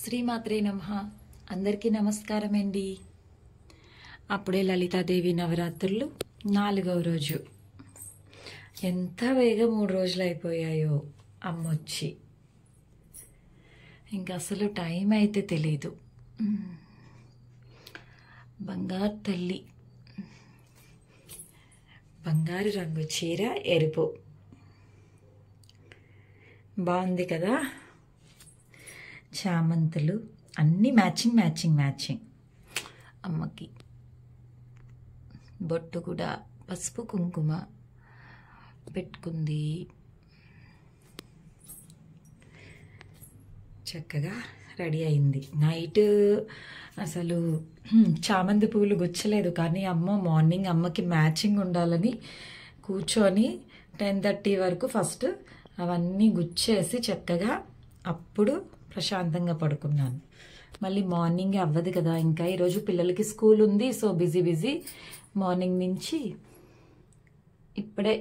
శ్రీమాత్రే నమ అందరికీ నమస్కారం అండి అప్పుడే లలితాదేవి నవరాత్రులు నాలుగవ రోజు ఎంత వేగం మూడు రోజులు అయిపోయాయో అమ్మొచ్చి ఇంకా అసలు టైం అయితే తెలీదు బంగారు తల్లి బంగారు రంగు చీర ఎరుపు బాగుంది కదా చామంతులు అన్ని మ్యాచింగ్ మ్యాచింగ్ మ్యాచింగ్ అమ్మకి బొట్టు కూడా పసుపు కుంకుమ పెట్టుకుంది చక్కగా రెడీ అయింది నైట్ అసలు చామంతి పువ్వులు గుచ్చలేదు కానీ అమ్మ మార్నింగ్ అమ్మకి మ్యాచింగ్ ఉండాలని కూర్చొని టెన్ థర్టీ వరకు ఫస్ట్ అవన్నీ గుచ్చేసి చక్కగా అప్పుడు ప్రశాంతంగా పడుకున్నాను మళ్ళీ మార్నింగ్ అవ్వదు కదా ఇంకా ఈరోజు పిల్లలకి స్కూల్ ఉంది సో బిజీ బిజీ మార్నింగ్ నుంచి ఇప్పుడే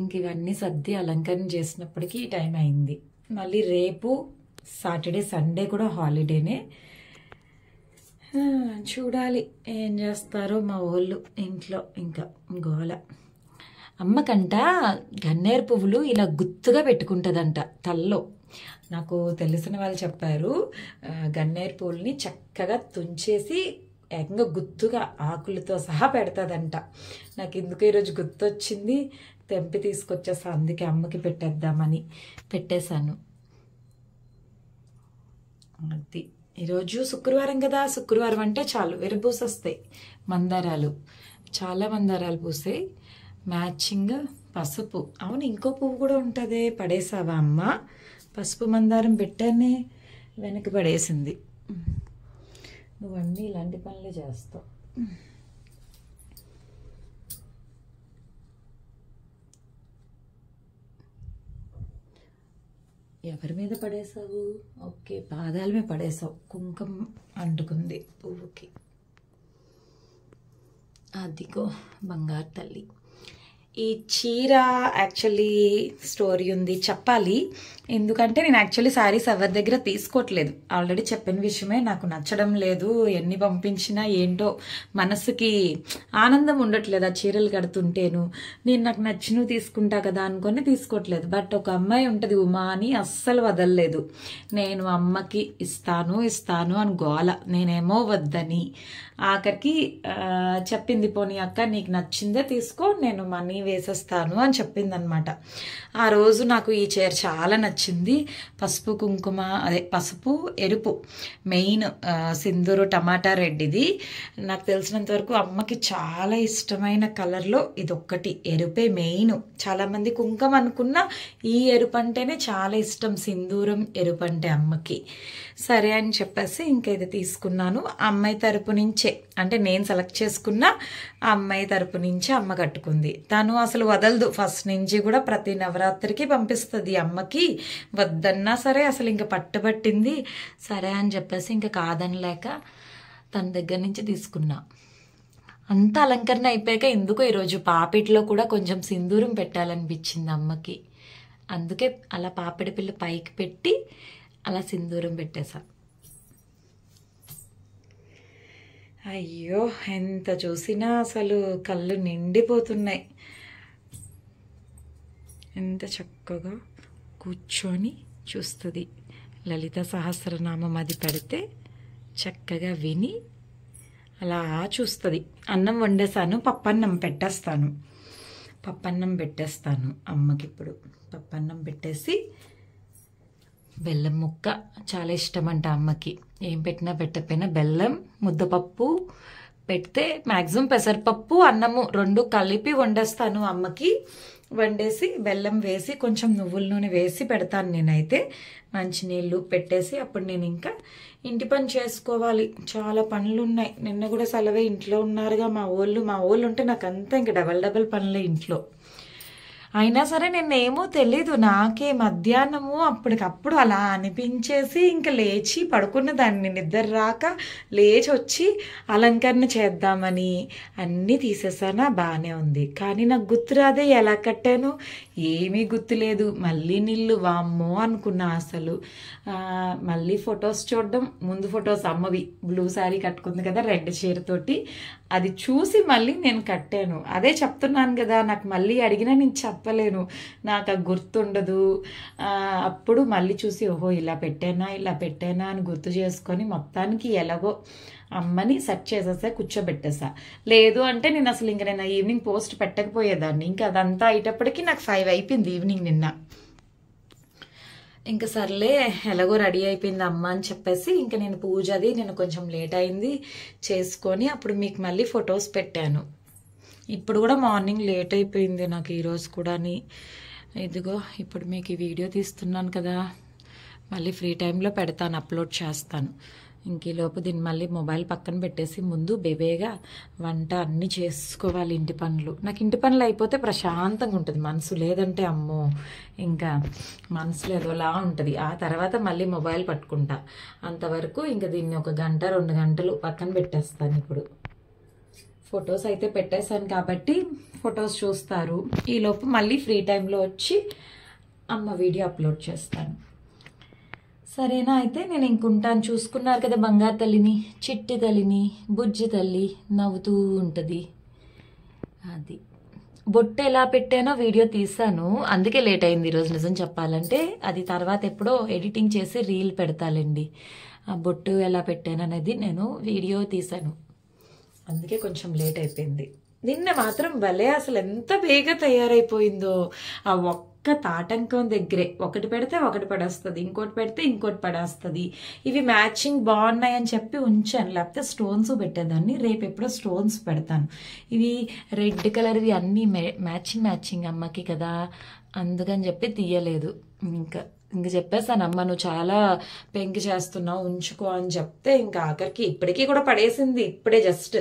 ఇంక ఇవన్నీ సర్ది అలంకరణ చేసినప్పటికీ టైం అయింది మళ్ళీ రేపు సాటర్డే సండే కూడా హాలిడేనే చూడాలి ఏం చేస్తారో మా వాళ్ళు ఇంట్లో ఇంకా గోల అమ్మకంట గన్నేరు పువ్వులు ఇలా గుత్తుగా పెట్టుకుంటుందంట తల్లో నాకు తెలిసిన వాళ్ళు చెప్పారు గన్నేరు పూలని చక్కగా తుంచేసి ఏకంగా గుత్తుగా ఆకులతో సహా పెడతాదంట నాకు ఎందుకు ఈరోజు గుర్తొచ్చింది తెంపి తీసుకొచ్చేసా అందుకే అమ్మకి పెట్టేద్దామని పెట్టేశాను అది ఈరోజు శుక్రవారం కదా శుక్రవారం అంటే చాలు విరబూసొస్తాయి వస్తాయి మందారాలు చాలా మందారాలు పూసాయి మ్యాచింగ్ పసుపు అవును ఇంకో పువ్వు కూడా ఉంటుంది పడేసావా అమ్మ పసుపు మందారం పెట్టానే వెనక్కి పడేసింది నువ్వన్నీ ఇలాంటి పనులే చేస్తావు ఎవరి మీద పడేసావు ఓకే పాదాల మీద పడేసావు కుంకుమ అంటుకుంది పువ్వుకి అదిగో బంగారు తల్లి ఈ చీర యాక్చువల్లీ స్టోరీ ఉంది చెప్పాలి ఎందుకంటే నేను యాక్చువల్లీ శారీస్ ఎవరి దగ్గర తీసుకోవట్లేదు ఆల్రెడీ చెప్పిన విషయమే నాకు నచ్చడం లేదు ఎన్ని పంపించినా ఏంటో మనసుకి ఆనందం ఉండట్లేదు ఆ చీరలు కడుతుంటేను నేను నాకు నచ్చినవి తీసుకుంటా కదా అనుకొని తీసుకోవట్లేదు బట్ ఒక అమ్మాయి ఉంటుంది ఉమా అని అస్సలు వదలలేదు నేను అమ్మకి ఇస్తాను ఇస్తాను అని గోల నేనేమో వద్దని ఆఖరికి చెప్పింది పోనీ అక్క నీకు నచ్చిందే తీసుకో నేను మనీ వేసేస్తాను అని చెప్పిందనమాట ఆ రోజు నాకు ఈ చీర చాలా నచ్చింది పసుపు కుంకుమ అదే పసుపు ఎరుపు మెయిన్ సింధూరు టమాటా రెడ్డిది నాకు తెలిసినంత వరకు అమ్మకి చాలా ఇష్టమైన కలర్లో ఇది ఒక్కటి ఎరుపే మెయిన్ చాలామంది కుంకుమ అనుకున్న ఈ ఎరుపు అంటేనే చాలా ఇష్టం సింధూరం ఎరుపు అంటే అమ్మకి సరే అని చెప్పేసి ఇది తీసుకున్నాను అమ్మాయి తరపు నుంచే అంటే నేను సెలెక్ట్ చేసుకున్న ఆ అమ్మాయి తరపు నుంచే అమ్మ కట్టుకుంది తను తను అసలు వదలదు ఫస్ట్ నుంచి కూడా ప్రతి నవరాత్రికి పంపిస్తుంది అమ్మకి వద్దన్నా సరే అసలు ఇంక పట్టుబట్టింది సరే అని చెప్పేసి ఇంకా కాదనలేక తన దగ్గర నుంచి తీసుకున్నా అంత అలంకరణ అయిపోయాక ఎందుకో ఈరోజు పాపిట్లో కూడా కొంచెం సింధూరం పెట్టాలనిపించింది అమ్మకి అందుకే అలా పాపిడి పిల్ల పైకి పెట్టి అలా సింధూరం పెట్టేశా అయ్యో ఎంత చూసినా అసలు కళ్ళు నిండిపోతున్నాయి ఎంత చక్కగా కూర్చొని చూస్తుంది లలిత సహస్రనామం అది పెడితే చక్కగా విని అలా చూస్తుంది అన్నం వండేసాను పప్పన్నం పెట్టేస్తాను పప్పన్నం పెట్టేస్తాను అమ్మకి ఇప్పుడు పప్పన్నం పెట్టేసి బెల్లం ముక్క చాలా ఇష్టం అంట అమ్మకి ఏం పెట్టినా పెట్టకపోయినా బెల్లం ముద్దపప్పు పెడితే మ్యాక్సిమం పెసరపప్పు అన్నము రెండు కలిపి వండేస్తాను అమ్మకి వండేసి బెల్లం వేసి కొంచెం నువ్వుల నూనె వేసి పెడతాను నేనైతే మంచినీళ్ళు పెట్టేసి అప్పుడు నేను ఇంకా ఇంటి పని చేసుకోవాలి చాలా పనులు ఉన్నాయి నిన్న కూడా సెలవే ఇంట్లో ఉన్నారుగా మా వాళ్ళు మా వాళ్ళు ఉంటే నాకు అంతా ఇంకా డబల్ డబల్ పనులే ఇంట్లో అయినా సరే నేనేమో తెలీదు నాకే మధ్యాహ్నము అప్పటికప్పుడు అలా అనిపించేసి ఇంకా లేచి పడుకున్న దాన్ని నిద్ర రాక లేచి వచ్చి అలంకరణ చేద్దామని అన్నీ తీసేసానా బాగానే ఉంది కానీ నాకు గుర్తు రాదే ఎలా కట్టాను ఏమీ గుర్తులేదు మళ్ళీ నీళ్ళు వామ్మో అనుకున్నా అసలు మళ్ళీ ఫొటోస్ చూడడం ముందు ఫొటోస్ అమ్మవి బ్లూ శారీ కట్టుకుంది కదా రెడ్ చీరతోటి అది చూసి మళ్ళీ నేను కట్టాను అదే చెప్తున్నాను కదా నాకు మళ్ళీ అడిగినా నేను చెప్పలేను నాకు ఆ గుర్తుండదు అప్పుడు మళ్ళీ చూసి ఓహో ఇలా పెట్టానా ఇలా పెట్టానా అని గుర్తు చేసుకొని మొత్తానికి ఎలాగో అమ్మని సెట్ చేసేసా కూర్చోబెట్టేసా లేదు అంటే నేను అసలు ఇంక నేను ఈవినింగ్ పోస్ట్ పెట్టకపోయేదాన్ని ఇంకా అదంతా అయ్యేటప్పటికి నాకు ఫైవ్ అయిపోయింది ఈవినింగ్ నిన్న ఇంకా సర్లే ఎలాగో రెడీ అయిపోయింది అమ్మ అని చెప్పేసి ఇంకా నేను పూజ అది నేను కొంచెం లేట్ అయింది చేసుకొని అప్పుడు మీకు మళ్ళీ ఫొటోస్ పెట్టాను ఇప్పుడు కూడా మార్నింగ్ లేట్ అయిపోయింది నాకు ఈరోజు అని ఇదిగో ఇప్పుడు మీకు ఈ వీడియో తీస్తున్నాను కదా మళ్ళీ ఫ్రీ టైంలో పెడతాను అప్లోడ్ చేస్తాను ఇంకీలోపు దీన్ని మళ్ళీ మొబైల్ పక్కన పెట్టేసి ముందు బేబేగా వంట అన్నీ చేసుకోవాలి ఇంటి పనులు నాకు ఇంటి పనులు అయిపోతే ప్రశాంతంగా ఉంటుంది మనసు లేదంటే అమ్మో ఇంకా మనసు లేదోలా ఉంటుంది ఆ తర్వాత మళ్ళీ మొబైల్ పట్టుకుంటా అంతవరకు ఇంకా దీన్ని ఒక గంట రెండు గంటలు పక్కన పెట్టేస్తాను ఇప్పుడు ఫొటోస్ అయితే పెట్టేశాను కాబట్టి ఫొటోస్ చూస్తారు ఈలోపు మళ్ళీ ఫ్రీ టైంలో వచ్చి అమ్మ వీడియో అప్లోడ్ చేస్తాను సరేనా అయితే నేను ఇంకుంటాను చూసుకున్నారు కదా బంగారు తల్లిని చిట్టి తల్లిని బుజ్జి తల్లి నవ్వుతూ ఉంటుంది అది బొట్టు ఎలా పెట్టానో వీడియో తీసాను అందుకే లేట్ అయింది ఈరోజు నిజం చెప్పాలంటే అది తర్వాత ఎప్పుడో ఎడిటింగ్ చేసి రీల్ పెడతాలండి ఆ బొట్టు ఎలా పెట్టాను అనేది నేను వీడియో తీశాను అందుకే కొంచెం లేట్ అయిపోయింది నిన్న మాత్రం భలే అసలు ఎంత బేగా తయారైపోయిందో ఆ ఒక్క ఒక్క తాటంకం దగ్గరే ఒకటి పెడితే ఒకటి పడేస్తుంది ఇంకోటి పెడితే ఇంకోటి పడేస్తుంది ఇవి మ్యాచింగ్ బాగున్నాయి అని చెప్పి ఉంచాను లేకపోతే స్టోన్స్ పెట్టేదాన్ని రేపు ఎప్పుడో స్టోన్స్ పెడతాను ఇవి రెడ్ కలర్వి అన్నీ మ్యాచింగ్ మ్యాచింగ్ అమ్మకి కదా అందుకని చెప్పి తీయలేదు ఇంకా ఇంక చెప్పేసానమ్మ నువ్వు చాలా పెంకి చేస్తున్నావు ఉంచుకో అని చెప్తే ఇంకా ఆఖరికి ఇప్పటికీ కూడా పడేసింది ఇప్పుడే జస్ట్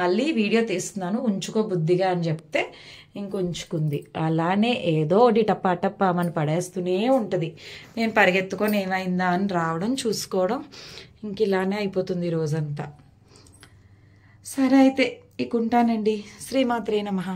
మళ్ళీ వీడియో తీస్తున్నాను ఉంచుకో బుద్ధిగా అని చెప్తే ఇంకొంచుకుంది అలానే ఏదో ఒకటి టప్పా టప్పా మన పడేస్తూనే ఉంటుంది నేను పరిగెత్తుకొని ఏమైందా అని రావడం చూసుకోవడం ఇంక ఇలానే అయిపోతుంది రోజంతా సరే అయితే ఇక ఉంటానండి శ్రీమాత్రే నమ